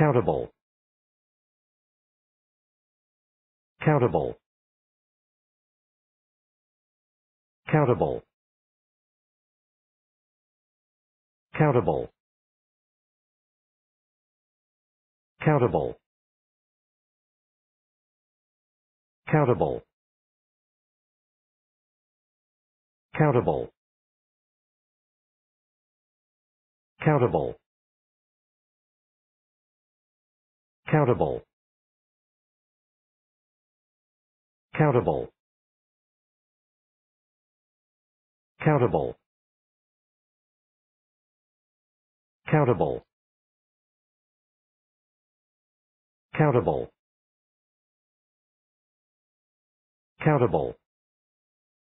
Countable. Countable. Countable. Countable. Countable. Countable. Countable. Countable. Countable. Countable. Countable. Countable. Countable. Countable.